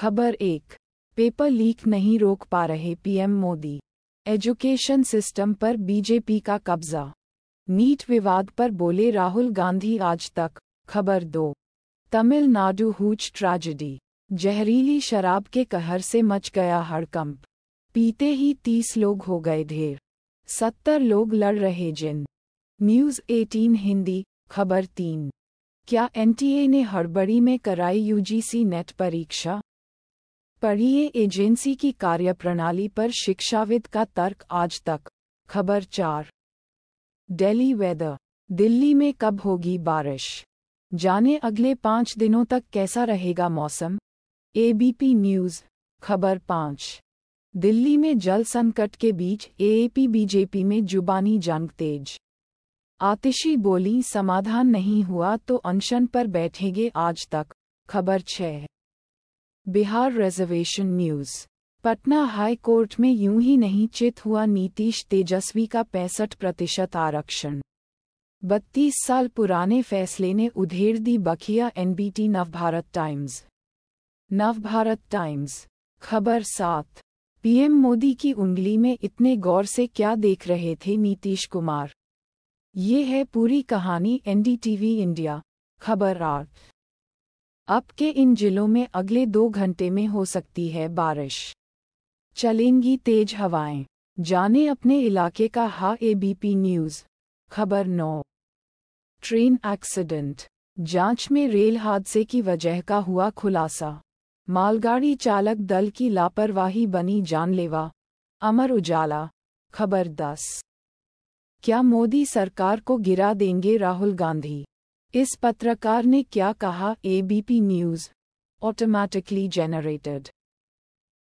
खबर एक paper leak नहीं रोक पा रहे पीएम मोदी एजुकेशन सिस्टम पर बीजेपी का कब्जा नीट विवाद पर बोले राहुल गांधी आज तक खबर दो तमिलनाडु हुच ट्रेजेडी जहरीली शराब के कहर से मच गया हड़कंप पीते ही तीस लोग हो गए ढेर सत्तर लोग लड़ रहे जिन न्यूज़ एटीन हिंदी खबर तीन क्या एनटीए ने हड़बड़ी में कराई यूजीसी नेट परीक्षा पढ़िए एजेंसी की कार्यप्रणाली पर शिक्षाविद का तर्क आज तक खबर चार डेली वेदर दिल्ली में कब होगी बारिश जाने अगले पाँच दिनों तक कैसा रहेगा मौसम एबीपी न्यूज़ खबर पाँच दिल्ली में जल संकट के बीच एएपी बीजेपी में जुबानी जंग तेज आतिशी बोली समाधान नहीं हुआ तो अनशन पर बैठेंगे आज तक खबर छः Bihar reservation news Patna high court में यूं ही नहीं चित हुआ नीतीश तेजस्वी का पैंसठ प्रतिशत आरक्षण बत्तीस साल पुराने फैसले ने उधेड़ दी बखिया NBT Navbharat Times Navbharat Times खबर सात पीएम मोदी की उंगली में इतने गौर से क्या देख रहे थे नीतीश कुमार ये है पूरी कहानी एनडीटीवी इंडिया खबर आठ अब के इन जिलों में अगले दो घंटे में हो सकती है बारिश चलेंगी तेज हवाएं जाने अपने इलाके का हा एबीपी न्यूज़ खबर नौ ट्रेन एक्सीडेंट जांच में रेल हादसे की वजह का हुआ खुलासा मालगाड़ी चालक दल की लापरवाही बनी जानलेवा अमर उजाला खबर दस क्या मोदी सरकार को गिरा देंगे राहुल गांधी इस पत्रकार ने क्या कहा एबीपी न्यूज ऑटोमैटिकली जनरेटेड